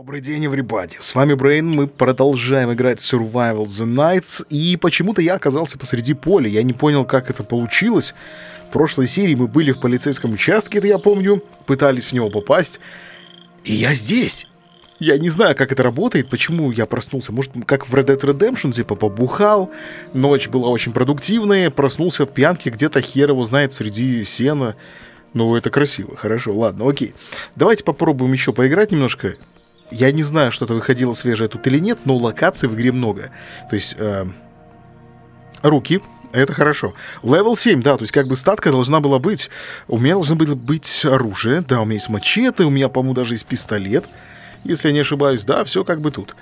Добрый день, everybody! С вами Брейн, мы продолжаем играть Survival the Nights, и почему-то я оказался посреди поля, я не понял, как это получилось. В прошлой серии мы были в полицейском участке, это я помню, пытались в него попасть, и я здесь! Я не знаю, как это работает, почему я проснулся. Может, как в Red Dead Redemption, типа, побухал, ночь была очень продуктивная, проснулся от пьянки где-то хер его знает среди сена. Ну, это красиво, хорошо, ладно, окей. Давайте попробуем еще поиграть немножко. Я не знаю, что-то выходило свежее тут или нет, но локаций в игре много. То есть э, руки, это хорошо. Левел 7, да, то есть как бы статка должна была быть. У меня должно было быть оружие, да, у меня есть мачете, у меня, по-моему, даже есть пистолет. Если я не ошибаюсь, да, все как бы тут.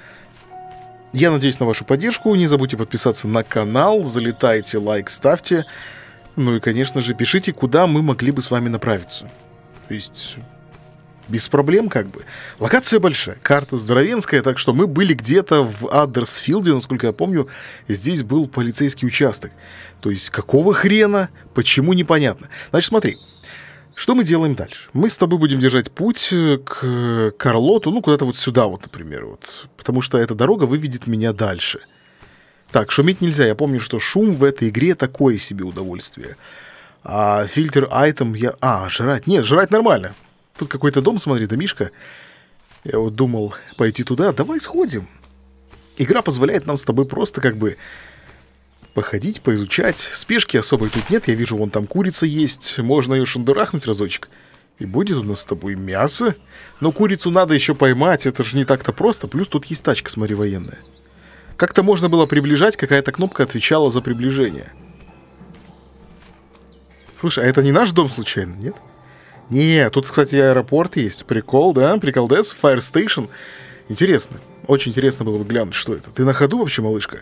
Я надеюсь на вашу поддержку. Не забудьте подписаться на канал, залетайте, лайк ставьте. Ну и, конечно же, пишите, куда мы могли бы с вами направиться. То есть без проблем как бы. Локация большая, карта здоровенская, так что мы были где-то в Адерсфилде насколько я помню, здесь был полицейский участок. То есть какого хрена, почему непонятно. Значит, смотри, что мы делаем дальше? Мы с тобой будем держать путь э, к Карлоту, ну, куда-то вот сюда вот, например, вот. Потому что эта дорога выведет меня дальше. Так, шуметь нельзя. Я помню, что шум в этой игре такое себе удовольствие. А фильтр айтем я... А, жрать. Нет, жрать нормально. Тут какой-то дом, смотри, домишка. Я вот думал пойти туда. Давай сходим. Игра позволяет нам с тобой просто как бы походить, поизучать. Спешки особой тут нет. Я вижу, вон там курица есть. Можно ее шандарахнуть разочек. И будет у нас с тобой мясо. Но курицу надо еще поймать. Это же не так-то просто. Плюс тут есть тачка, смотри, военная. Как-то можно было приближать. Какая-то кнопка отвечала за приближение. Слушай, а это не наш дом случайно, нет? Нет. Не, тут, кстати, аэропорт есть. Прикол, да? Прикол Дэс, Fire Station. Интересно. Очень интересно было бы глянуть, что это. Ты на ходу вообще, малышка?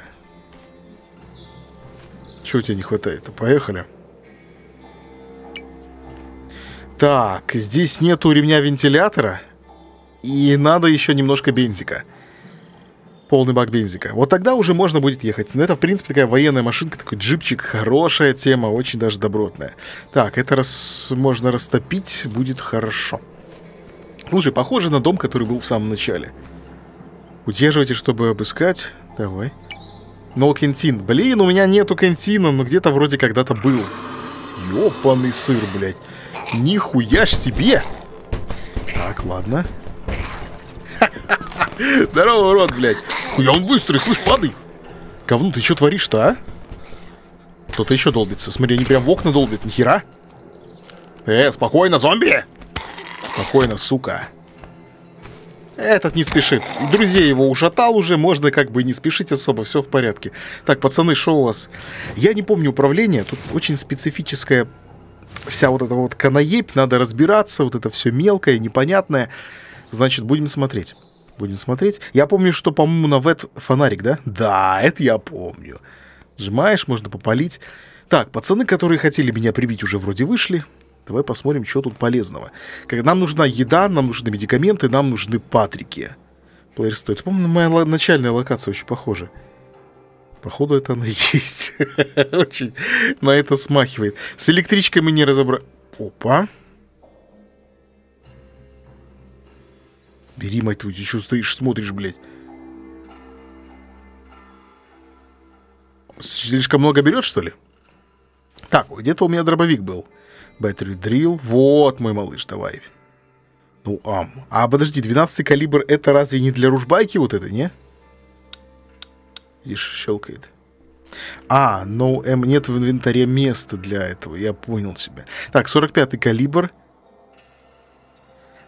Чего тебе не хватает Поехали. Так, здесь нету ремня вентилятора. И надо еще немножко Бензика полный бак бензика. Вот тогда уже можно будет ехать. Но это, в принципе, такая военная машинка, такой джипчик, хорошая тема, очень даже добротная. Так, это раз можно растопить, будет хорошо. Слушай, похоже на дом, который был в самом начале. Удерживайте, чтобы обыскать. Давай. Но кентин. Блин, у меня нету кентина, но где-то вроде когда-то был. Ёбаный сыр, блядь. Нихуя ж себе! Так, Ладно. Здорово, урод, блядь. Хуя он быстрый, слышь, падай. Ковну, ты что творишь-то, а? Кто-то еще долбится. Смотри, они прям в окна долбят, нихера. Э, спокойно, зомби! Спокойно, сука. Этот не спешит. Друзей его ушатал уже, можно как бы не спешить особо, все в порядке. Так, пацаны, что у вас? Я не помню управление, тут очень специфическая вся вот эта вот канаепь, надо разбираться, вот это все мелкое, непонятное. Значит, будем смотреть. Будем смотреть. Я помню, что, по-моему, на вет фонарик, да? Да, это я помню. Сжимаешь, можно попалить. Так, пацаны, которые хотели меня прибить, уже вроде вышли. Давай посмотрим, что тут полезного. Нам нужна еда, нам нужны медикаменты, нам нужны патрики. Плеер стоит. Помню, моя начальная локация очень похожа. Походу, это она есть. Очень на это смахивает. С электричкой мы не разобра... Опа. Бери, мать твою, ты что стоишь, смотришь, блядь? Слишком много берет, что ли? Так, где-то у меня дробовик был. Battery Drill. Вот, мой малыш, давай. Ну, ам. А, подожди, 12 калибр, это разве не для ружбайки вот это, не? Видишь, щелкает. А, но no M нет в инвентаре места для этого, я понял тебя. Так, 45-й калибр.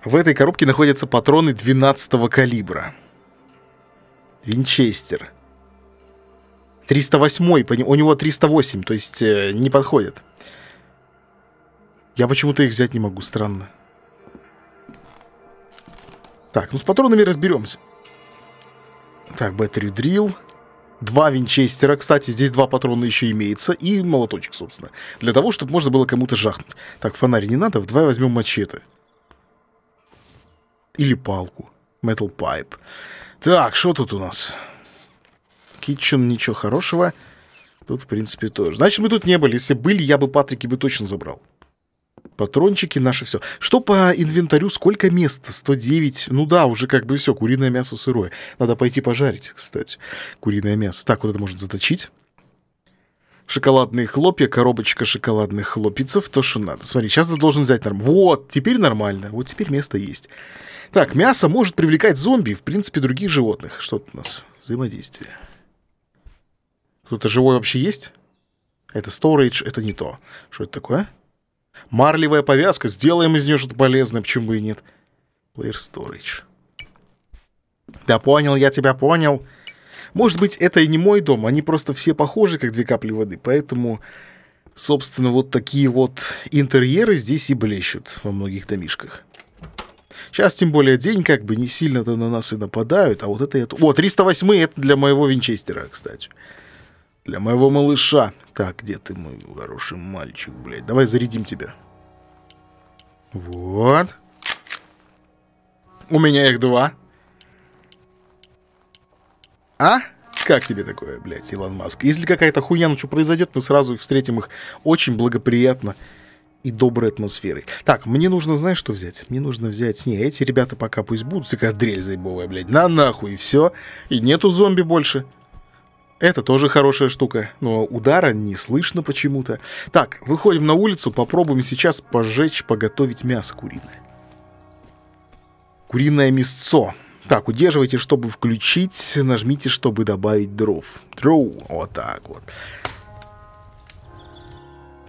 В этой коробке находятся патроны 12 калибра. Винчестер. 308, у него 308, то есть э, не подходит. Я почему-то их взять не могу, странно. Так, ну с патронами разберемся. Так, Battery Drill. Два винчестера, кстати, здесь два патрона еще имеется, и молоточек, собственно. Для того, чтобы можно было кому-то жахнуть. Так, фонарь не надо, вдвое возьмем мачете или палку. Metal Pipe. Так, что тут у нас? Kitchen, ничего хорошего. Тут, в принципе, тоже. Значит, мы тут не были. Если были, я бы Патрики бы точно забрал. Патрончики, наше все. Что по инвентарю? Сколько места? 109. Ну да, уже как бы все. Куриное мясо сырое. Надо пойти пожарить, кстати. Куриное мясо. Так, вот это может заточить шоколадные хлопья, коробочка шоколадных хлопицев, то, что надо. Смотри, сейчас ты должен взять норм. Вот, теперь нормально, вот теперь место есть. Так, мясо может привлекать зомби в принципе, других животных. Что тут у нас? Взаимодействие. Кто-то живой вообще есть? Это storage, это не то. Что это такое? Марлевая повязка, сделаем из нее что-то полезное, почему бы и нет. Player storage. Да понял, я тебя понял. Может быть, это и не мой дом, они просто все похожи, как две капли воды, поэтому, собственно, вот такие вот интерьеры здесь и блещут во многих домишках. Сейчас, тем более, день как бы не сильно-то на нас и нападают, а вот это... это... О, 308 это для моего винчестера, кстати. Для моего малыша. Так, где ты, мой хороший мальчик, блядь? Давай зарядим тебя. Вот. У меня их два. А? Как тебе такое, блядь, Илон Маск? Если какая-то хуйня что произойдет, мы сразу встретим их очень благоприятно и доброй атмосферой. Так, мне нужно, знаешь, что взять? Мне нужно взять... Не, эти ребята пока пусть будут, как дрель заебовая, блядь. На нахуй, и все. И нету зомби больше. Это тоже хорошая штука, но удара не слышно почему-то. Так, выходим на улицу, попробуем сейчас пожечь, поготовить мясо куриное. Куриное мясцо. Так, удерживайте, чтобы включить, нажмите, чтобы добавить дров. Дров, вот так вот.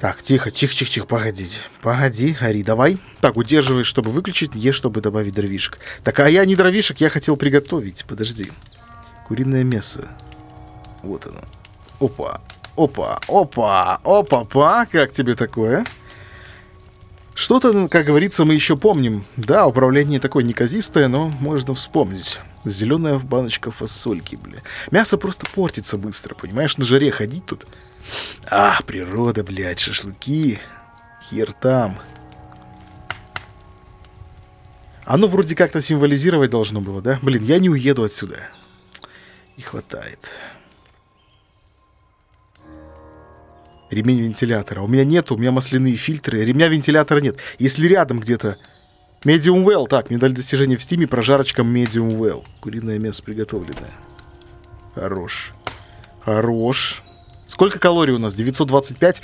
Так, тихо, тихо, тихо, тихо, погодите. Погоди, гори, давай. Так, удерживай, чтобы выключить, е, чтобы добавить дровишек. Так, а я не дровишек, я хотел приготовить. Подожди. Куриное мясо. Вот оно. Опа, опа, опа, опа-па, как тебе такое? А? Что-то, как говорится, мы еще помним. Да, управление такое неказистое, но можно вспомнить. Зеленая в баночка фасольки, бля. Мясо просто портится быстро, понимаешь, на жаре ходить тут. А, природа, блядь, шашлыки. Хер там. Оно вроде как-то символизировать должно было, да? Блин, я не уеду отсюда. Не хватает. ремень вентилятора. У меня нету, у меня масляные фильтры, ремня вентилятора нет. Если рядом где-то Medium Well, так, медаль достижения в стиме, прожарочка Medium Well. Куриное мясо приготовленное. Хорош. Хорош. Сколько калорий у нас? 925.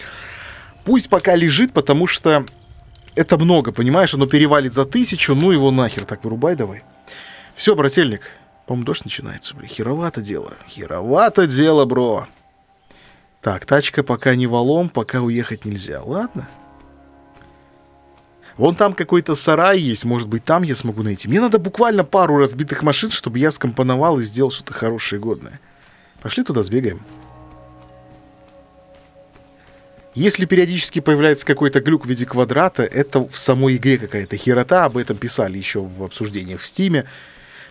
Пусть пока лежит, потому что это много, понимаешь? Оно перевалит за тысячу, ну его нахер, так вырубай давай. Все, брательник. По-моему, дождь начинается, блин. Херовато дело. Херовато дело, бро. Так, тачка пока не валом, пока уехать нельзя. Ладно. Вон там какой-то сарай есть, может быть, там я смогу найти. Мне надо буквально пару разбитых машин, чтобы я скомпоновал и сделал что-то хорошее и годное. Пошли туда сбегаем. Если периодически появляется какой-то глюк в виде квадрата, это в самой игре какая-то херота, об этом писали еще в обсуждениях в Стиме,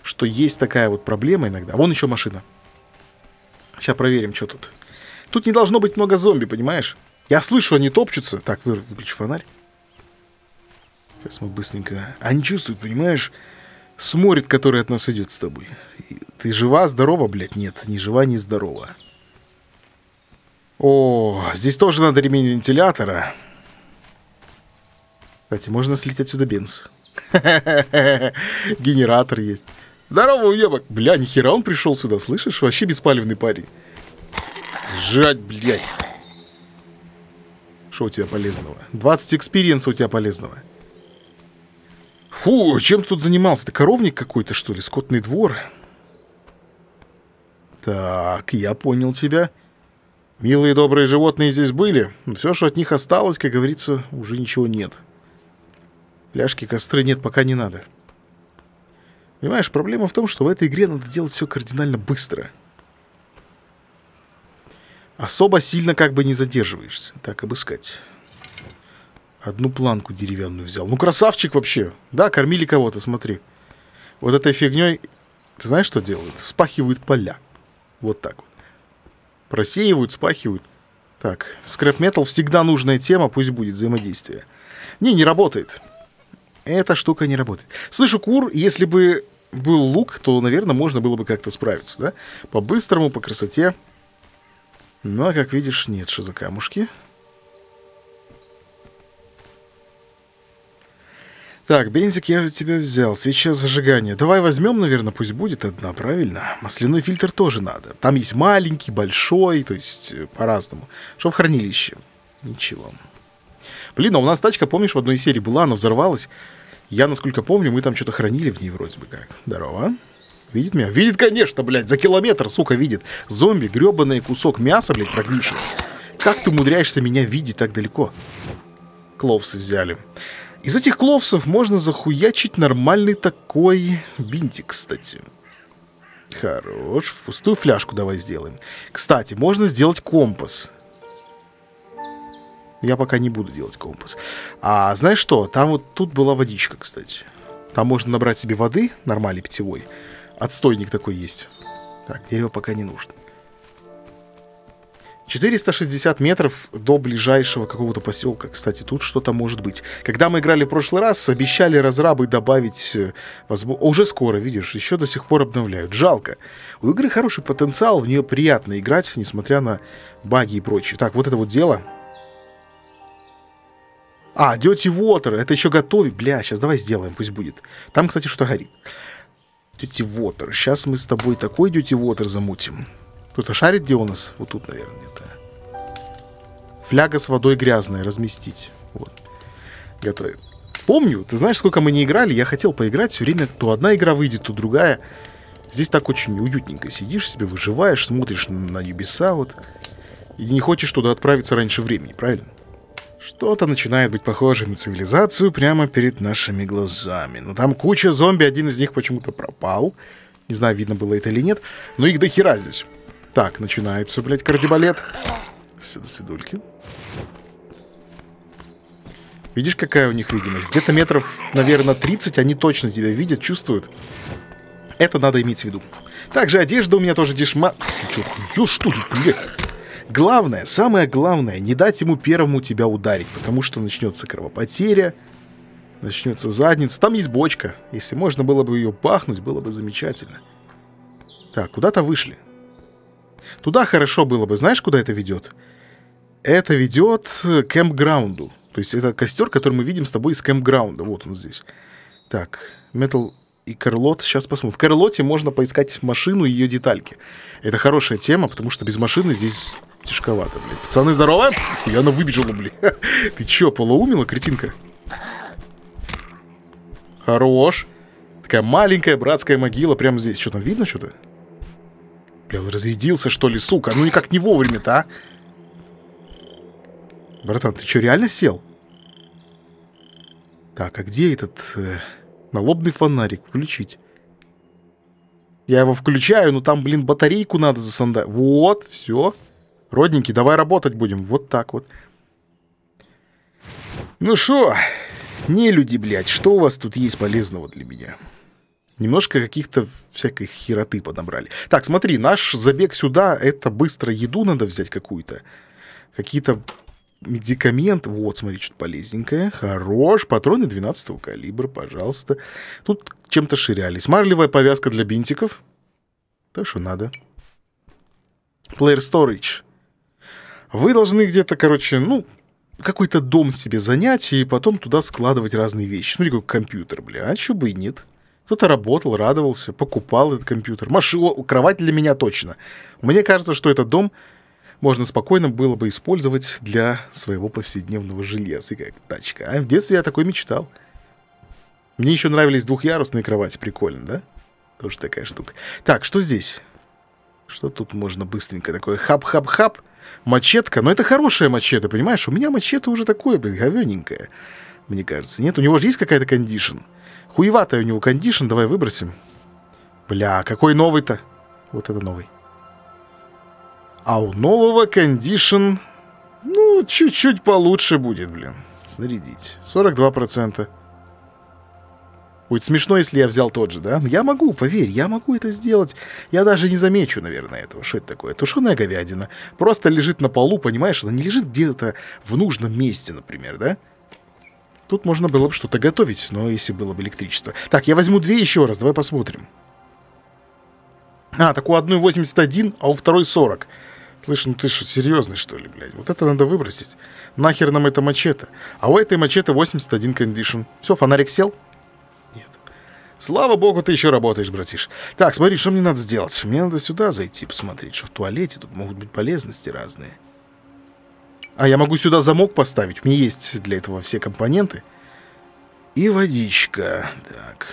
что есть такая вот проблема иногда. Вон еще машина. Сейчас проверим, что тут. Тут не должно быть много зомби, понимаешь? Я слышу, они топчутся. Так, вы, выключу фонарь. Сейчас мы быстренько... Они чувствуют, понимаешь? Смотрит, который от нас идет с тобой. Ты жива, здорова, блядь? Нет, ни жива, ни здорова. О, здесь тоже надо ремень вентилятора. Кстати, можно слить отсюда бенз. Генератор есть. Здорово, уебок. Бля, нихера он пришел сюда, слышишь? Вообще беспалевный парень. Жать, блядь. Что у тебя полезного? 20 экспириенса у тебя полезного. Фу, чем ты тут занимался? Ты коровник какой-то, что ли? Скотный двор? Так, я понял тебя. Милые добрые животные здесь были. все, что от них осталось, как говорится, уже ничего нет. Пляшки, костры нет, пока не надо. Понимаешь, проблема в том, что в этой игре надо делать все кардинально быстро. — Особо сильно как бы не задерживаешься. Так, обыскать. Одну планку деревянную взял. Ну, красавчик вообще. Да, кормили кого-то, смотри. Вот этой фигней, ты знаешь, что делают? Спахивают поля. Вот так вот. Просеивают, спахивают. Так, скрэп-метал всегда нужная тема, пусть будет взаимодействие. Не, не работает. Эта штука не работает. Слышу, кур, если бы был лук, то, наверное, можно было бы как-то справиться, да? По-быстрому, по красоте. Но, ну, а как видишь, нет шизокамушки. Так, бензик я тебя взял. Сейчас зажигание. Давай возьмем, наверное, пусть будет одна, правильно? Масляной фильтр тоже надо. Там есть маленький, большой, то есть э, по-разному. Что в хранилище? Ничего. Блин, а у нас тачка, помнишь, в одной серии была, она взорвалась. Я, насколько помню, мы там что-то хранили в ней вроде бы как. Здорово. Видит меня? Видит, конечно, блядь, за километр, сука, видит. Зомби, гребаный кусок мяса, блядь, прогнивший. Как ты умудряешься меня видеть так далеко? Кловсы взяли. Из этих кловсов можно захуячить нормальный такой бинтик, кстати. Хорош. пустую фляжку давай сделаем. Кстати, можно сделать компас. Я пока не буду делать компас. А знаешь что? Там вот тут была водичка, кстати. Там можно набрать себе воды, нормальной питьевой, Отстойник такой есть. Так, дерево пока не нужно. 460 метров до ближайшего какого-то поселка. Кстати, тут что-то может быть. Когда мы играли в прошлый раз, обещали разрабы добавить... Э, уже скоро, видишь, еще до сих пор обновляют. Жалко. У игры хороший потенциал, в нее приятно играть, несмотря на баги и прочее. Так, вот это вот дело. А, Dirty Water, это еще готовить. Бля, сейчас давай сделаем, пусть будет. Там, кстати, что горит. Дюти Вотер. Сейчас мы с тобой такой Дюти Вотер замутим. Кто-то шарит, где у нас? Вот тут, наверное, где-то. Фляга с водой грязная, разместить. Вот. Готовим. Помню, ты знаешь, сколько мы не играли, я хотел поиграть, все время то одна игра выйдет, то другая. Здесь так очень уютненько сидишь себе, выживаешь, смотришь на небеса, вот. И не хочешь туда отправиться раньше времени, правильно? Что-то начинает быть похоже на цивилизацию прямо перед нашими глазами. Но ну, там куча зомби, один из них почему-то пропал. Не знаю, видно было это или нет, но их до хера здесь. Так, начинается, блядь, кардибалет. Все до свидульки. Видишь, какая у них видимость? Где-то метров, наверное, 30, они точно тебя видят, чувствуют. Это надо иметь в виду. Также одежда у меня тоже дешма... Ты чё, хуё, что ли, блядь? Главное, самое главное, не дать ему первому тебя ударить, потому что начнется кровопотеря, начнется задница. Там есть бочка. Если можно было бы ее пахнуть, было бы замечательно. Так, куда-то вышли. Туда хорошо было бы. Знаешь, куда это ведет? Это ведет к кэмпграунду. То есть это костер, который мы видим с тобой из кэмпграунда. Вот он здесь. Так, Metal и Карлот. Сейчас посмотрим. В Карлоте можно поискать машину и ее детальки. Это хорошая тема, потому что без машины здесь Тяжковато, блин. Пацаны, здорово? И она выбежала, блин. Ты чё, полоумила, кретинка? Хорош. Такая маленькая братская могила прямо здесь. Что там видно что-то? Бля, разъедился, что ли, сука? Ну никак не вовремя-то, а? Братан, ты что, реально сел? Так, а где этот э, налобный фонарик? Включить. Я его включаю, но там, блин, батарейку надо засандать. Вот, все. Все родненький, давай работать будем. Вот так вот. Ну что, не люди, блядь, что у вас тут есть полезного для меня? Немножко каких-то всякой хероты подобрали. Так, смотри, наш забег сюда, это быстро еду надо взять какую-то. Какие-то медикамент. Вот, смотри, что-то полезненькое. Хорош. Патроны 12 калибра, пожалуйста. Тут чем-то ширялись. Марлевая повязка для бинтиков. То, что надо. Player Storage. Вы должны где-то, короче, ну, какой-то дом себе занять и потом туда складывать разные вещи. Ну, такой компьютер, бля, а чё бы и нет. Кто-то работал, радовался, покупал этот компьютер. Машину, кровать для меня точно. Мне кажется, что этот дом можно спокойно было бы использовать для своего повседневного железа, как тачка. А в детстве я такой мечтал. Мне еще нравились двухъярусные кровати, прикольно, да? Тоже такая штука. Так, что здесь? Что тут можно быстренько такое? Хап-хап-хап мачетка, но это хорошая мачете, понимаешь? У меня мачете уже такое, блин, говененькое, мне кажется. Нет, у него же есть какая-то кондишн. Хуеватая у него кондишн, давай выбросим. Бля, какой новый-то? Вот это новый. А у нового кондишн, ну, чуть-чуть получше будет, блин. Снарядить. 42%. Будет смешно, если я взял тот же, да? Ну, я могу, поверь, я могу это сделать. Я даже не замечу, наверное, этого. Что это такое? Тушеная говядина. Просто лежит на полу, понимаешь? Она не лежит где-то в нужном месте, например, да? Тут можно было бы что-то готовить, но если было бы электричество. Так, я возьму две еще раз, давай посмотрим. А, так у одной 81, а у второй 40. Слышь, ну ты что, серьезный, что ли, блядь? Вот это надо выбросить. Нахер нам это мачете. А у этой мачете 81 кондишн. Все, фонарик сел нет. Слава богу, ты еще работаешь, братиш. Так, смотри, что мне надо сделать. Мне надо сюда зайти, посмотреть, что в туалете. Тут могут быть полезности разные. А я могу сюда замок поставить. У меня есть для этого все компоненты. И водичка. Так.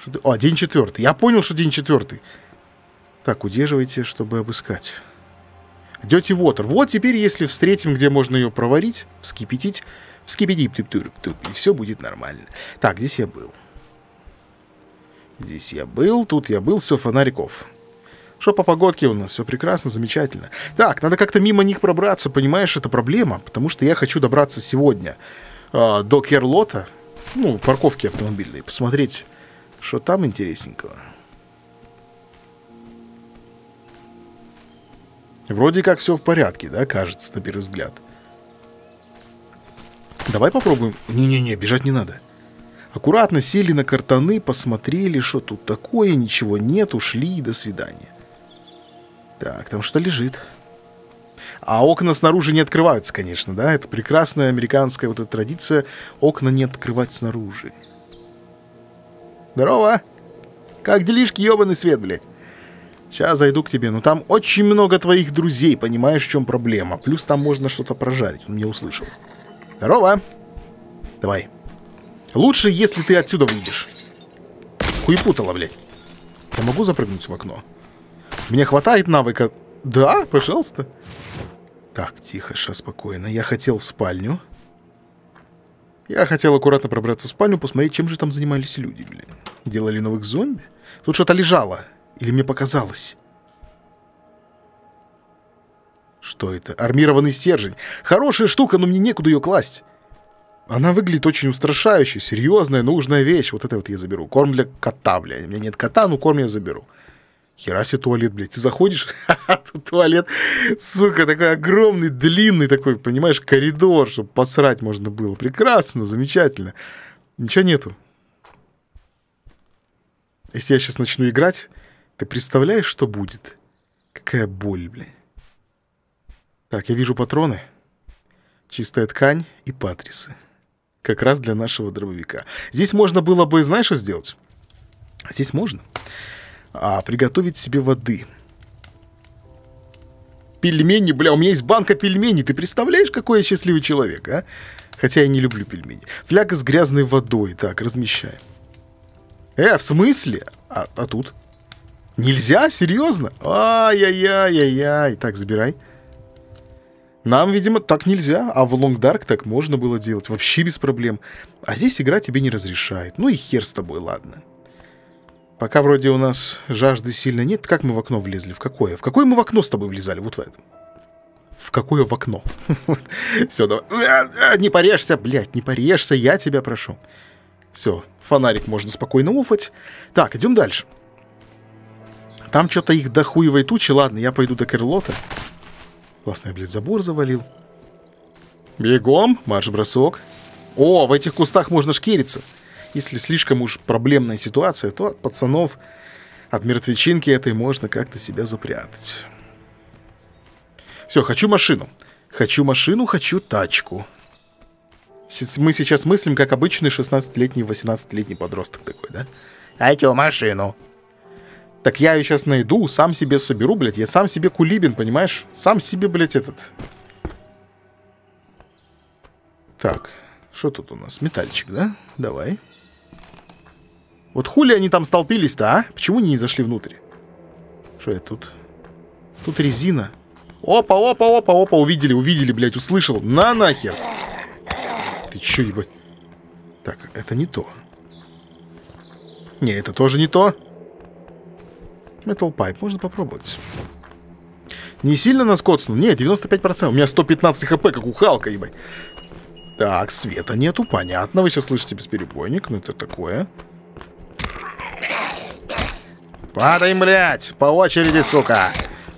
Что ты... О, а, день четвертый. Я понял, что день четвертый. Так, удерживайте, чтобы обыскать. Дети Water. Вот теперь, если встретим, где можно ее проварить, вскипятить, вскипяти птуп и все будет нормально. Так, здесь я был. Здесь я был, тут я был, все, фонариков. Что по погодке у нас? Все прекрасно, замечательно. Так, надо как-то мимо них пробраться, понимаешь, это проблема, потому что я хочу добраться сегодня э, до Керлота, ну, парковки автомобильной, посмотреть, что там интересненького. Вроде как все в порядке, да, кажется, на первый взгляд. Давай попробуем. Не-не-не, бежать не надо. Аккуратно сели на картаны, посмотрели, что тут такое, ничего нет, ушли и до свидания. Так, там что лежит? А окна снаружи не открываются, конечно, да? Это прекрасная американская вот эта традиция окна не открывать снаружи. Здорово! Как делишки, ебаный свет, блядь? Сейчас зайду к тебе, но ну, там очень много твоих друзей, понимаешь, в чем проблема. Плюс там можно что-то прожарить, он меня услышал. Здорово. Давай. Лучше, если ты отсюда выйдешь. Хуепутала, блядь. Я могу запрыгнуть в окно? Мне хватает навыка. Да, пожалуйста. Так, тихо, сейчас спокойно. Я хотел в спальню. Я хотел аккуратно пробраться в спальню, посмотреть, чем же там занимались люди, блин. Делали новых зомби? Тут что-то лежало. Или мне показалось. Что это? Армированный стержень. Хорошая штука, но мне некуда ее класть. Она выглядит очень устрашающе, серьезная, нужная вещь. Вот это вот я заберу. Корм для кота, блядь. У меня нет кота, но ну, корм я заберу. Хера себе туалет, блядь. Ты заходишь, тут туалет, сука, такой огромный, длинный такой, понимаешь, коридор, чтобы посрать можно было. Прекрасно, замечательно. Ничего нету. Если я сейчас начну играть, ты представляешь, что будет? Какая боль, блядь. Так, я вижу патроны, чистая ткань и патрисы. Как раз для нашего дробовика. Здесь можно было бы, знаешь, что сделать? Здесь можно. А, приготовить себе воды. Пельмени, бля, у меня есть банка пельменей. Ты представляешь, какой я счастливый человек, а? Хотя я не люблю пельмени. Фляга с грязной водой. Так, размещаем. Э, в смысле? А, а тут? Нельзя? Серьезно? Ай-яй-яй-яй-яй. Так, забирай. Забирай. Нам, видимо, так нельзя, а в Long Dark так можно было делать, вообще без проблем. А здесь игра тебе не разрешает. Ну и хер с тобой, ладно. Пока вроде у нас жажды сильно нет, как мы в окно влезли? В какое? В какое мы в окно с тобой влезали? Вот в этом. В какое в окно? Все, давай. А, а, не порежься, блядь, не порежься, я тебя прошу. Все, фонарик можно спокойно уфать. Так, идем дальше. Там что-то их дохуевой тучи. Ладно, я пойду до Керлота. Классный, блядь, забор завалил. Бегом, марш-бросок. О, в этих кустах можно шкериться. Если слишком уж проблемная ситуация, то от пацанов, от мертвечинки этой можно как-то себя запрятать. Все, хочу машину. Хочу машину, хочу тачку. Мы сейчас мыслим, как обычный 16-летний, 18-летний подросток такой, да? Хочу машину. Так я ее сейчас найду, сам себе соберу, блядь. Я сам себе кулибин, понимаешь? Сам себе, блядь, этот. Так, что тут у нас? Метальчик, да? Давай. Вот хули они там столпились-то, а? Почему не зашли внутрь? Что я тут? Тут резина. Опа, опа, опа, опа, увидели, увидели, блядь, услышал. На нахер. Ты чё, ебать? Так, это не то. Не, это тоже не то. Metal Pipe, можно попробовать. Не сильно нас коцнул? Нет, 95%. У меня 115 хп, как у Халка, ебать. Так, света нету, понятно. Вы сейчас слышите бесперебойник, ну это такое. Падаем, блядь! По очереди, сука!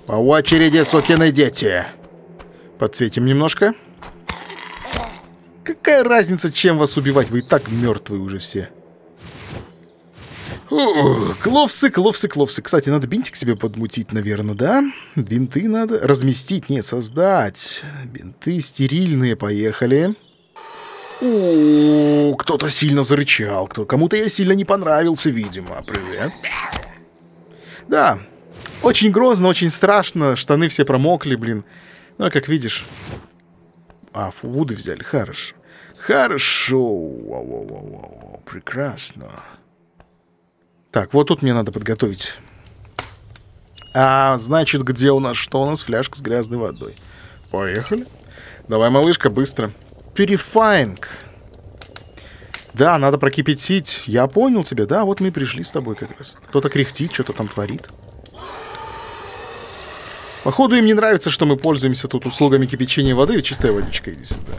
По очереди, сукины дети! Подсветим немножко. Какая разница, чем вас убивать? Вы и так мертвые уже все. Ух, кловсы, кловсы, кловсы. Кстати, надо бинтик себе подмутить, наверное, да? Бинты надо разместить, нет, создать. Бинты стерильные, поехали. О, кто-то сильно зарычал. Кто Кому-то я сильно не понравился, видимо. Привет. Да, очень грозно, очень страшно. Штаны все промокли, блин. Ну, а как видишь... А, фуды взяли, хорошо. Хорошо. Вау Прекрасно. Так, вот тут мне надо подготовить. А, значит, где у нас, что у нас? Фляжка с грязной водой. Поехали. Давай, малышка, быстро. Пюрифайнг. Да, надо прокипятить. Я понял тебя, да? Вот мы пришли с тобой как раз. Кто-то кряхтит, что-то там творит. Походу, им не нравится, что мы пользуемся тут услугами кипячения воды, ведь чистая водичка иди сюда.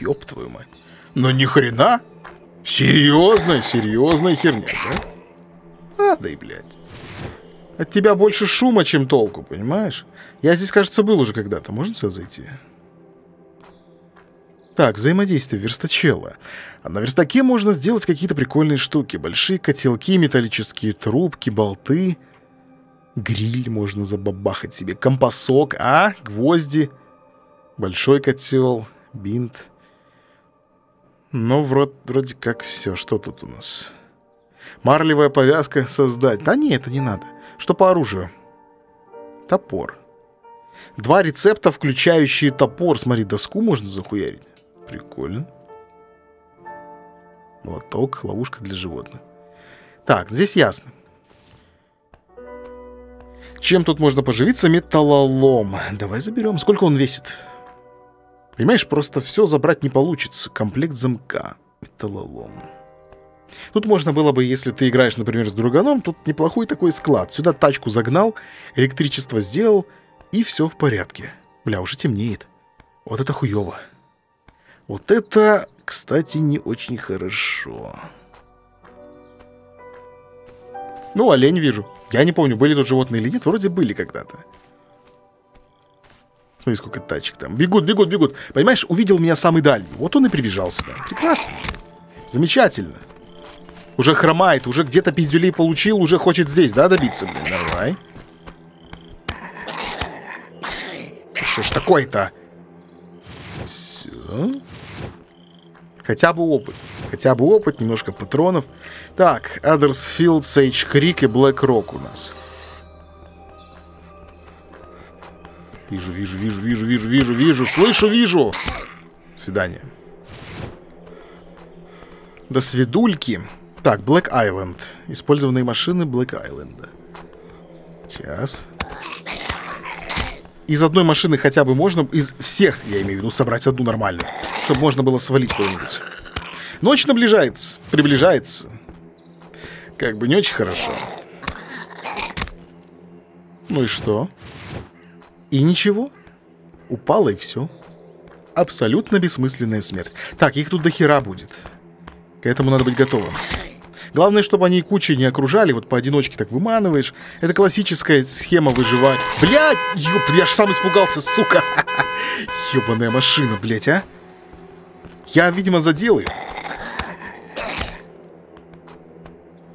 Ёб твою мать. Ну ни хрена! Серьезная, серьезная херня, да? Падай, блядь. От тебя больше шума, чем толку, понимаешь? Я здесь, кажется, был уже когда-то. Можно сюда зайти? Так, взаимодействие верстачела. А на верстаке можно сделать какие-то прикольные штуки. Большие котелки, металлические трубки, болты. Гриль можно забабахать себе. Компасок, а? Гвозди. Большой котел, бинт. Ну, вроде, вроде как все. Что тут у нас? Марлевая повязка создать. Да нет, это не надо. Что по оружию? Топор. Два рецепта, включающие топор. Смотри, доску можно захуярить. Прикольно. Молоток, ловушка для животных. Так, здесь ясно. Чем тут можно поживиться? Металлолом. Давай заберем. Сколько он весит? Понимаешь, просто все забрать не получится. Комплект замка. Металлолом. Тут можно было бы, если ты играешь, например, с друганом, тут неплохой такой склад. Сюда тачку загнал, электричество сделал, и все в порядке. Бля, уже темнеет. Вот это хуево. Вот это, кстати, не очень хорошо. Ну, олень вижу. Я не помню, были тут животные или нет. Вроде были когда-то. Смотри, сколько тачек там. Бегут, бегут, бегут. Понимаешь, увидел меня самый дальний. Вот он и прибежал сюда. Прекрасно. Замечательно. Уже хромает, уже где-то пиздюлей получил, уже хочет здесь, да, добиться? Блин, давай. Что ж такое-то? Все. Хотя бы опыт. Хотя бы опыт, немножко патронов. Так, Адерсфилд, Сейдж Крик и Блэк Рок у нас. Вижу, вижу, вижу, вижу, вижу, вижу, вижу. Слышу, вижу. Свидание. До свидульки. Так, Black Island. Использованные машины Black Island. Сейчас. Из одной машины хотя бы можно... Из всех, я имею в виду, собрать одну нормальную. Чтобы можно было свалить кого-нибудь. Ночь наближается. Приближается. Как бы не очень хорошо. Ну и что? И ничего. Упало и все. Абсолютно бессмысленная смерть. Так, их тут до хера будет. К этому надо быть готовым. Главное, чтобы они кучи не окружали, вот поодиночке так выманываешь. Это классическая схема выживать. Блядь, ёб, я ж сам испугался, сука. Ёбаная машина, блядь, а. Я, видимо, задел ее.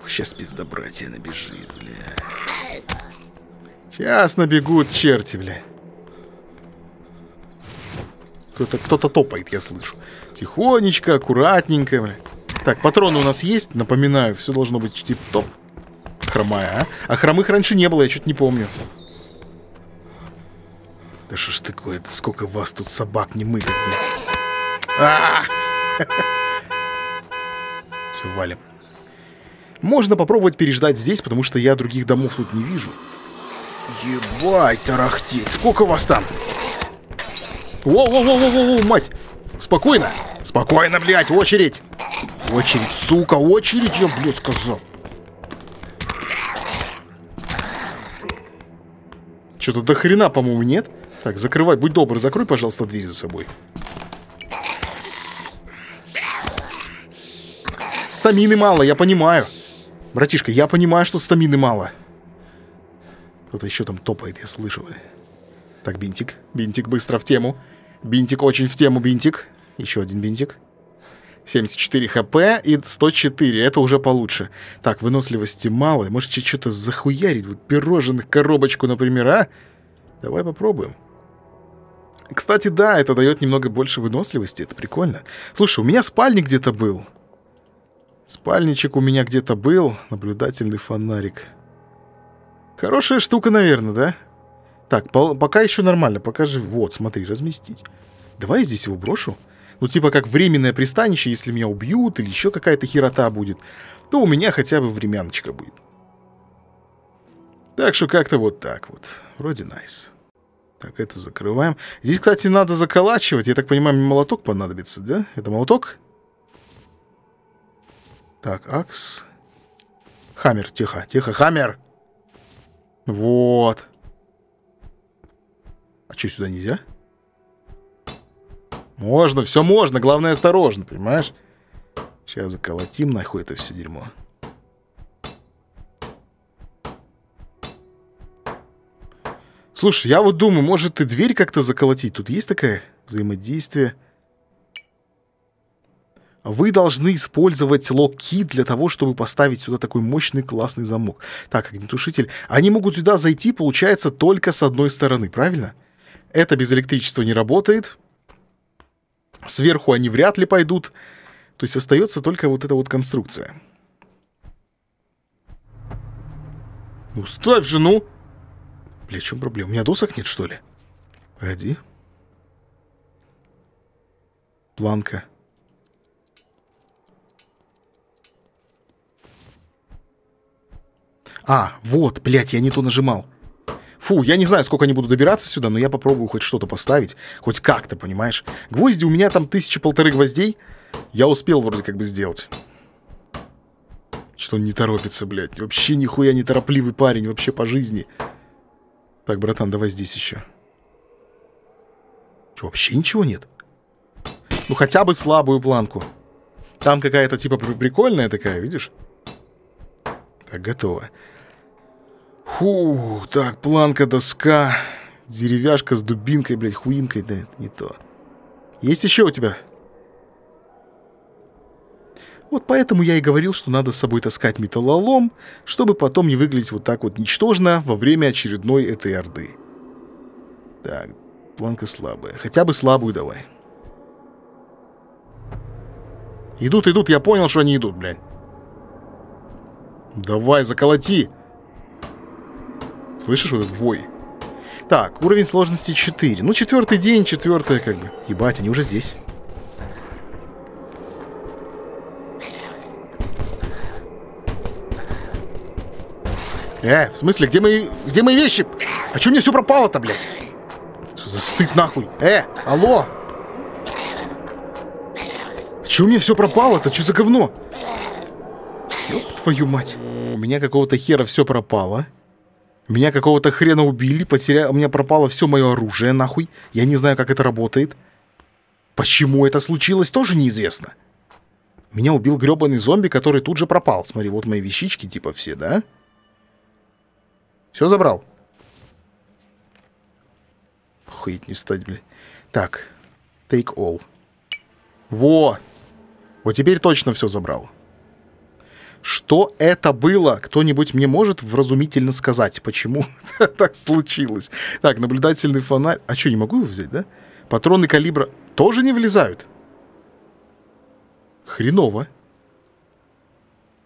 Сейчас пизда братья набежит, бля. Сейчас набегут черти, бля. Кто-то кто -то топает, я слышу. Тихонечко, аккуратненько, бля. Так, патроны у нас есть, напоминаю, все должно быть тип-топ. Хромая, а? А хромых раньше не было, я что-то не помню. Да что ж такое Это сколько вас тут собак не мыкать. А -а -а! Все, валим. Можно попробовать переждать здесь, потому что я других домов тут не вижу. Ебать, тарахтеть. Сколько вас там? Воу-воу-воу-воу-воу, мать! Спокойно! Спокойно, блядь, очередь! Очередь, сука, очередь, я, блядь, сказал. Что-то до хрена, по-моему, нет. Так, закрывай, будь добр, закрой, пожалуйста, дверь за собой. Стамины мало, я понимаю. Братишка, я понимаю, что стамины мало. Кто-то еще там топает, я слышал. Так, бинтик, бинтик быстро в тему. Бинтик очень в тему, бинтик. Еще один бинтик. 74 хп и 104, это уже получше. Так, выносливости мало, может что-то захуярить, вот пирожных коробочку, например, а? Давай попробуем. Кстати, да, это дает немного больше выносливости, это прикольно. Слушай, у меня спальник где-то был. Спальничек у меня где-то был, наблюдательный фонарик. Хорошая штука, наверное, да? Так, пока еще нормально, покажи, Вот, смотри, разместить. Давай я здесь его брошу ну типа как временное пристанище, если меня убьют или еще какая-то херота будет, то у меня хотя бы времяночка будет. Так что как-то вот так вот. Вроде найс. Так, это закрываем. Здесь, кстати, надо заколачивать. Я так понимаю, мне молоток понадобится, да? Это молоток? Так, акс. Хаммер, тихо, тихо, хаммер! Вот. А что, сюда нельзя? Нельзя. Можно, все можно, главное осторожно, понимаешь? Сейчас заколотим нахуй это все дерьмо. Слушай, я вот думаю, может и дверь как-то заколотить? Тут есть такое взаимодействие? Вы должны использовать локи для того, чтобы поставить сюда такой мощный классный замок. Так, огнетушитель. Они могут сюда зайти, получается, только с одной стороны, правильно? Это без электричества не работает. Сверху они вряд ли пойдут. То есть остается только вот эта вот конструкция. Ну, ставь же, ну! Бля, в чем проблема? У меня досок нет, что ли? Погоди. Планка. А, вот, блядь, я не то нажимал. Фу, я не знаю, сколько они будут добираться сюда, но я попробую хоть что-то поставить. Хоть как-то, понимаешь? Гвозди у меня там тысячи-полторы гвоздей. Я успел вроде как бы сделать. Что он не торопится, блядь. Вообще нихуя не торопливый парень, вообще по жизни. Так, братан, давай здесь еще. Что, вообще ничего нет? Ну, хотя бы слабую планку. Там какая-то типа прикольная такая, видишь? Так, готово. Фу, так, планка, доска, деревяшка с дубинкой, блядь, хуинкой, да это не то. Есть еще у тебя? Вот поэтому я и говорил, что надо с собой таскать металлолом, чтобы потом не выглядеть вот так вот ничтожно во время очередной этой орды. Так, планка слабая. Хотя бы слабую давай. Идут, идут, я понял, что они идут, блядь. Давай, заколоти! Слышишь вот этот вой? Так, уровень сложности 4. Ну, четвертый день, четвертая как бы. Ебать, они уже здесь. Э, в смысле, где мои, где мои вещи? А чё мне все пропало-то, блядь? Что за стыд нахуй? Э, алло! А чё мне все пропало-то? Чё за говно? Ёб твою мать. У меня какого-то хера все пропало. Меня какого-то хрена убили, потеря... у меня пропало все мое оружие, нахуй. Я не знаю, как это работает. Почему это случилось, тоже неизвестно. Меня убил гребаный зомби, который тут же пропал. Смотри, вот мои вещички типа все, да? Все забрал. Хуеть не встать, блядь. Так, take all. Во! Вот теперь точно все забрал. Что это было? Кто-нибудь мне может вразумительно сказать, почему так случилось? Так, наблюдательный фонарь. А что, не могу его взять, да? Патроны калибра тоже не влезают? Хреново.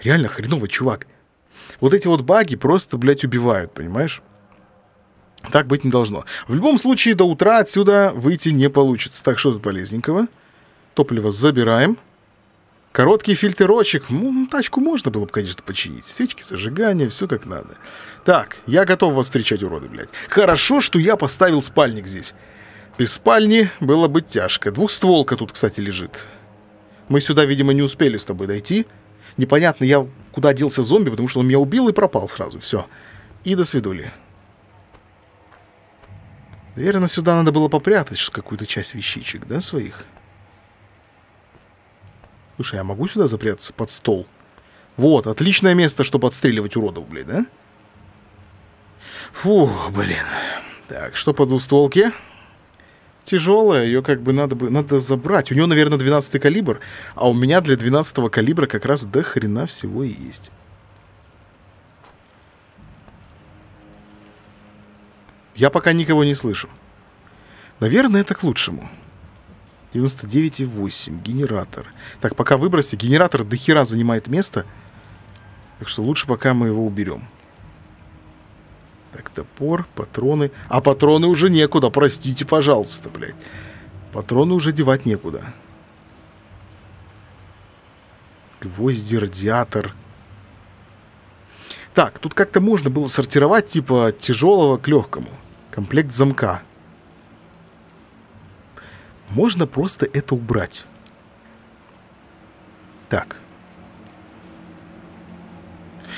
Реально хреново, чувак. Вот эти вот баги просто, блядь, убивают, понимаешь? Так быть не должно. В любом случае, до утра отсюда выйти не получится. Так, что тут полезненького? Топливо забираем. Короткий фильтрочек. Ну, тачку можно было бы, конечно, починить. Свечки, зажигания, все как надо. Так, я готов вас встречать, уроды, блядь. Хорошо, что я поставил спальник здесь. Без спальни было бы тяжко. Двухстволка тут, кстати, лежит. Мы сюда, видимо, не успели с тобой дойти. Непонятно, я куда делся зомби, потому что он меня убил и пропал сразу. Все. И до свидули. Наверное, сюда надо было попрятать какую-то часть вещичек, да, своих? — Слушай, я а могу сюда запрятаться под стол? Вот, отличное место, чтобы отстреливать уродов, блин, да? Фух, блин. Так, что по двустволке? Тяжелая, ее как бы надо бы надо забрать. У нее, наверное, 12 калибр, а у меня для 12 калибра как раз до хрена всего и есть. Я пока никого не слышу. Наверное, это к лучшему. 99,8. Генератор. Так, пока выбросьте. Генератор до хера занимает место. Так что лучше пока мы его уберем. Так, топор, патроны. А патроны уже некуда, простите, пожалуйста, блядь. Патроны уже девать некуда. Гвозди, радиатор. Так, тут как-то можно было сортировать, типа, тяжелого к легкому. Комплект замка. Можно просто это убрать. Так.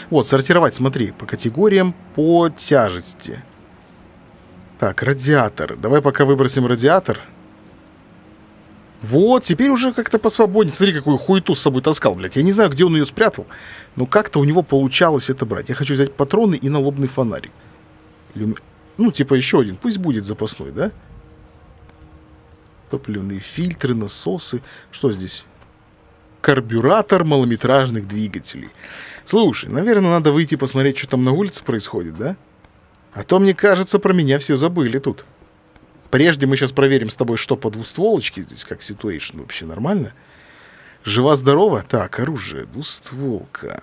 Вот, сортировать, смотри, по категориям, по тяжести. Так, радиатор. Давай пока выбросим радиатор. Вот, теперь уже как-то посвободнее. Смотри, какую хуету с собой таскал, блядь. Я не знаю, где он ее спрятал, но как-то у него получалось это брать. Я хочу взять патроны и налобный фонарик. Или... Ну, типа еще один. Пусть будет запасной, да? Да топливные фильтры, насосы. Что здесь? Карбюратор малометражных двигателей. Слушай, наверное, надо выйти посмотреть, что там на улице происходит, да? А то, мне кажется, про меня все забыли тут. Прежде мы сейчас проверим с тобой, что по двустволочке здесь, как ситуэйшн вообще нормально. Жива-здорова? Так, оружие, двустволка.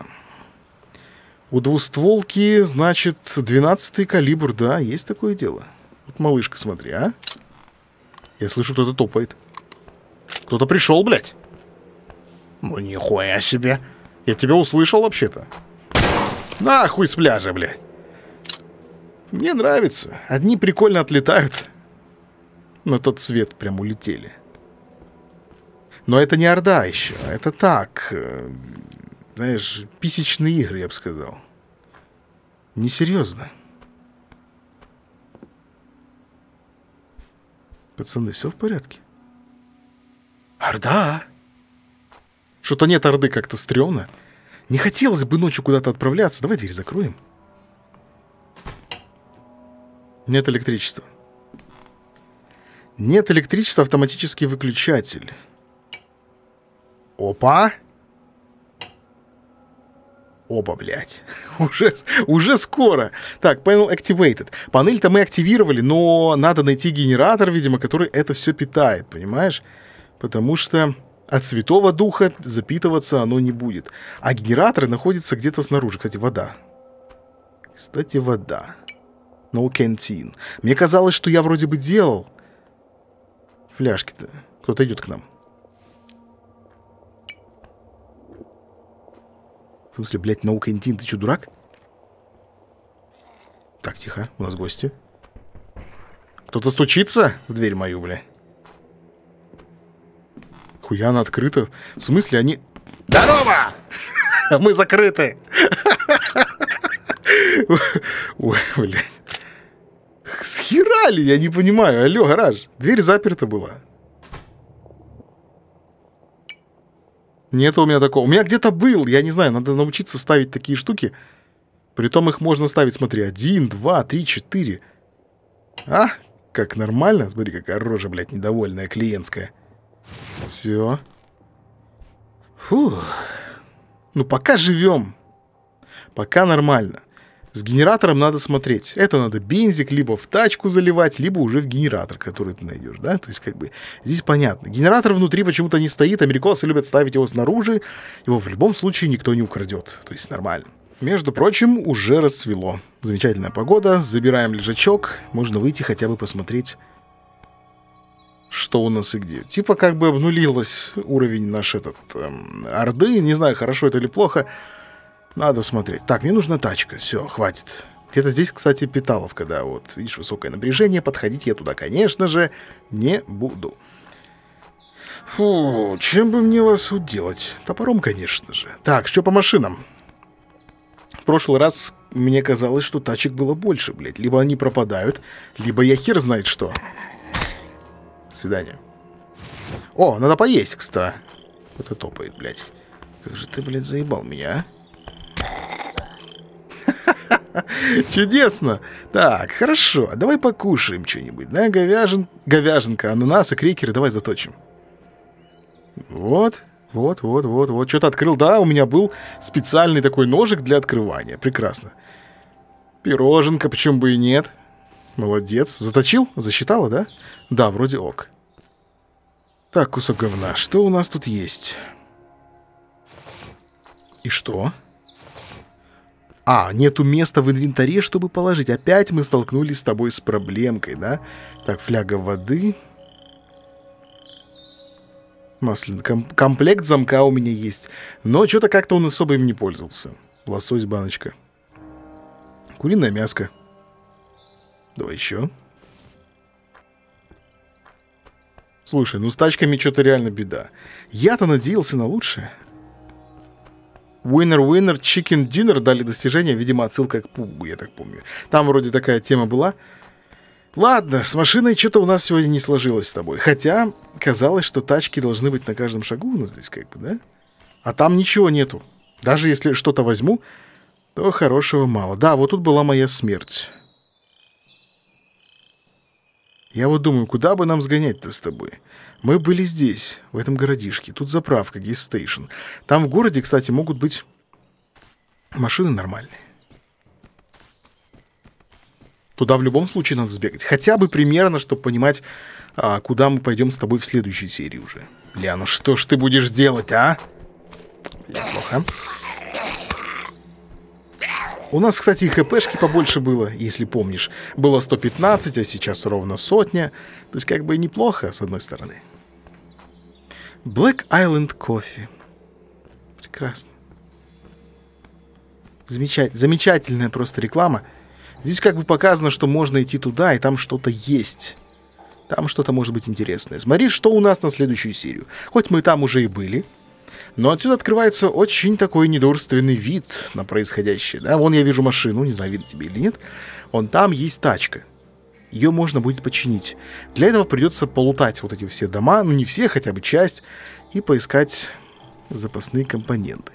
У двустволки, значит, 12 калибр, да, есть такое дело. Вот малышка, смотри, а? Я слышу, кто-то топает. Кто-то пришел, блядь. Ну нихуя себе. Я тебя услышал вообще-то. Нахуй с пляжа, блядь. Мне нравится. Одни прикольно отлетают. На тот свет прям улетели. Но это не Орда еще. Это так. Э, знаешь, писечные игры, я бы сказал. Несерьезно. Пацаны, все в порядке? Орда! Что-то нет Орды как-то стрёмно. Не хотелось бы ночью куда-то отправляться. Давай дверь закроем. Нет электричества. Нет электричества, автоматический выключатель. Опа! Оба, блядь. Уже, уже скоро. Так, panel activated. Панель-то мы активировали, но надо найти генератор, видимо, который это все питает, понимаешь? Потому что от святого духа запитываться оно не будет. А генераторы находятся где-то снаружи. Кстати, вода. Кстати, вода. No canteen. Мне казалось, что я вроде бы делал. Фляжки-то. Кто-то идет к нам. В смысле, блядь, наука интин, ты что, дурак? Так, тихо, у нас гости. Кто-то стучится в дверь мою, бля. Хуя она открыта. В смысле, они... Здорово! Мы закрыты! Ой, блядь. Схерали, я не понимаю. Алло, гараж. Дверь заперта была. Нет у меня такого. У меня где-то был, я не знаю, надо научиться ставить такие штуки. Притом их можно ставить, смотри, один, два, три, четыре. А, как нормально. Смотри, какая рожа, блядь, недовольная, клиентская. Все. Фух. Ну, пока живем. Пока нормально. С генератором надо смотреть. Это надо бензик либо в тачку заливать, либо уже в генератор, который ты найдешь, да? То есть, как бы, здесь понятно. Генератор внутри почему-то не стоит, америкосы любят ставить его снаружи, его в любом случае никто не украдет, то есть нормально. Между прочим, уже рассвело. Замечательная погода, забираем лежачок, можно выйти хотя бы посмотреть, что у нас и где. Типа как бы обнулилась уровень наш этот эм, Орды, не знаю, хорошо это или плохо, надо смотреть. Так, мне нужна тачка. Все, хватит. Где-то здесь, кстати, Питаловка, да, вот, видишь, высокое напряжение, подходить я туда, конечно же, не буду. Фу, чем бы мне вас уделать? Топором, конечно же. Так, что по машинам? В прошлый раз мне казалось, что тачек было больше, блядь. Либо они пропадают, либо я хер знает что. До свидания. О, надо поесть, кстати. Вот и топает, блядь. Как же ты, блядь, заебал меня, а? Чудесно. Так, хорошо, давай покушаем что-нибудь, да, говяжин... говяженка, ананасы, крекеры, давай заточим. Вот, вот, вот, вот, вот, что-то открыл, да, у меня был специальный такой ножик для открывания, прекрасно. Пироженка, почему бы и нет. Молодец, заточил, засчитала, да? Да, вроде ок. Так, кусок говна, что у нас тут есть? И что? А, нету места в инвентаре, чтобы положить. Опять мы столкнулись с тобой с проблемкой, да? Так, фляга воды. Маслин. Ком комплект замка у меня есть. Но что-то как-то он особо им не пользовался. Лосось, баночка. Куриное мяско. Давай еще. Слушай, ну с тачками что-то реально беда. Я-то надеялся на лучшее, Winner Winner Chicken Dinner дали достижение, видимо, отсылка к пубу, я так помню. Там вроде такая тема была. Ладно, с машиной что-то у нас сегодня не сложилось с тобой. Хотя казалось, что тачки должны быть на каждом шагу у нас здесь как бы, да? А там ничего нету. Даже если что-то возьму, то хорошего мало. Да, вот тут была моя смерть. Я вот думаю, куда бы нам сгонять-то с тобой? Мы были здесь, в этом городишке. Тут заправка, гейстейшн. Там в городе, кстати, могут быть машины нормальные. Туда в любом случае надо сбегать. Хотя бы примерно, чтобы понимать, а, куда мы пойдем с тобой в следующей серии уже. Ля, ну что ж ты будешь делать, а? Бля, плохо. У нас, кстати, и хпшки побольше было, если помнишь. Было 115, а сейчас ровно сотня. То есть как бы неплохо, с одной стороны. Black Island кофе. Прекрасно. Замечать, замечательная просто реклама. Здесь как бы показано, что можно идти туда, и там что-то есть. Там что-то может быть интересное. Смотри, что у нас на следующую серию. Хоть мы там уже и были, но отсюда открывается очень такой недурственный вид на происходящее. Да? Вон я вижу машину, не знаю, видно тебе или нет. Вон там есть тачка. Ее можно будет починить. Для этого придется полутать вот эти все дома, ну не все, хотя бы часть, и поискать запасные компоненты.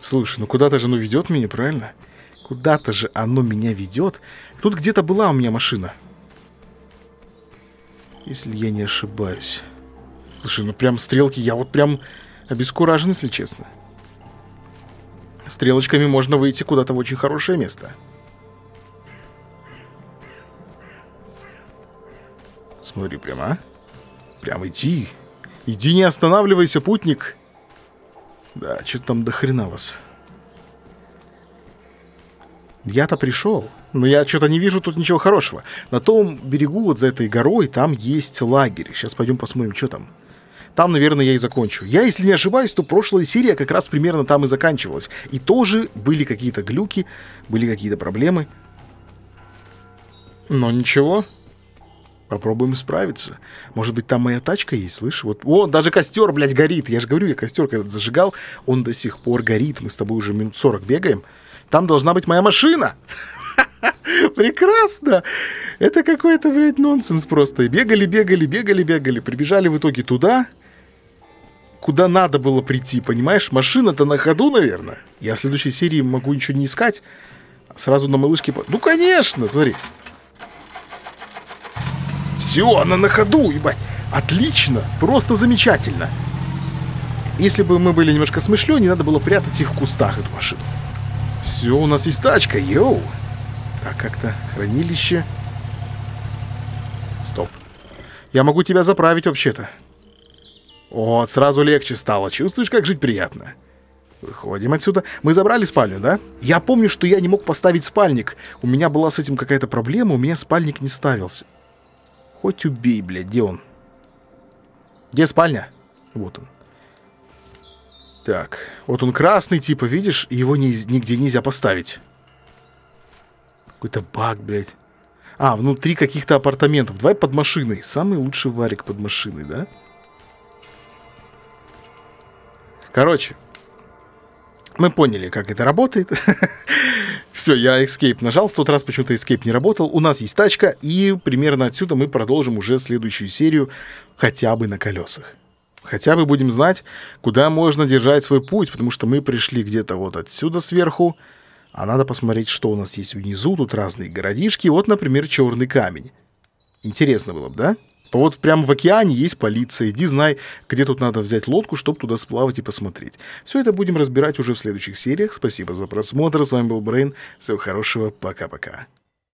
Слушай, ну куда-то же оно ведет меня, правильно? Куда-то же оно меня ведет. Тут где-то была у меня машина. Если я не ошибаюсь. Слушай, ну прям стрелки, я вот прям обескуражен, если честно. Стрелочками можно выйти куда-то в очень хорошее место. Смотри, прямо. А. Прям иди. Иди, не останавливайся, путник. Да, что-то там до хрена вас. Я-то пришел, но я что-то не вижу тут ничего хорошего. На том берегу, вот за этой горой, там есть лагерь. Сейчас пойдем посмотрим, что там там, наверное, я и закончу. Я, если не ошибаюсь, то прошлая серия как раз примерно там и заканчивалась. И тоже были какие-то глюки, были какие-то проблемы. Но ничего, Попробуем справиться. Может быть, там моя тачка есть, слышь? Вот, о, даже костер, блядь, горит. Я же говорю, я костер когда зажигал, он до сих пор горит. Мы с тобой уже минут 40 бегаем. Там должна быть моя машина. Прекрасно! Это какой-то, блядь, нонсенс просто. Бегали, бегали, бегали, бегали. Прибежали в итоге туда, куда надо было прийти, понимаешь? Машина-то на ходу, наверное. Я в следующей серии могу ничего не искать. Сразу на малышке... Ну, конечно, смотри. Все, она на ходу, ебать. Отлично, просто замечательно. Если бы мы были немножко смышлё, не надо было прятать их в кустах, эту машину. Все, у нас есть тачка, йоу. Так, как-то хранилище. Стоп. Я могу тебя заправить вообще-то. Вот, сразу легче стало. Чувствуешь, как жить приятно? Выходим отсюда. Мы забрали спальню, да? Я помню, что я не мог поставить спальник. У меня была с этим какая-то проблема, у меня спальник не ставился. Хоть убей, блядь, где он? Где спальня? Вот он. Так, вот он красный, типа, видишь? И его не, нигде нельзя поставить. Какой-то баг, блядь. А, внутри каких-то апартаментов. Давай под машиной. Самый лучший варик под машиной, да? Да. Короче, мы поняли, как это работает. Все, я Escape нажал. В тот раз почему-то Escape не работал. У нас есть тачка, и примерно отсюда мы продолжим уже следующую серию хотя бы на колесах. Хотя бы будем знать, куда можно держать свой путь, потому что мы пришли где-то вот отсюда сверху, а надо посмотреть, что у нас есть внизу. Тут разные городишки. Вот, например, черный камень. Интересно было бы, да? Вот прямо в океане есть полиция, иди знай, где тут надо взять лодку, чтобы туда сплавать и посмотреть. Все это будем разбирать уже в следующих сериях. Спасибо за просмотр, с вами был Брейн, всего хорошего, пока-пока.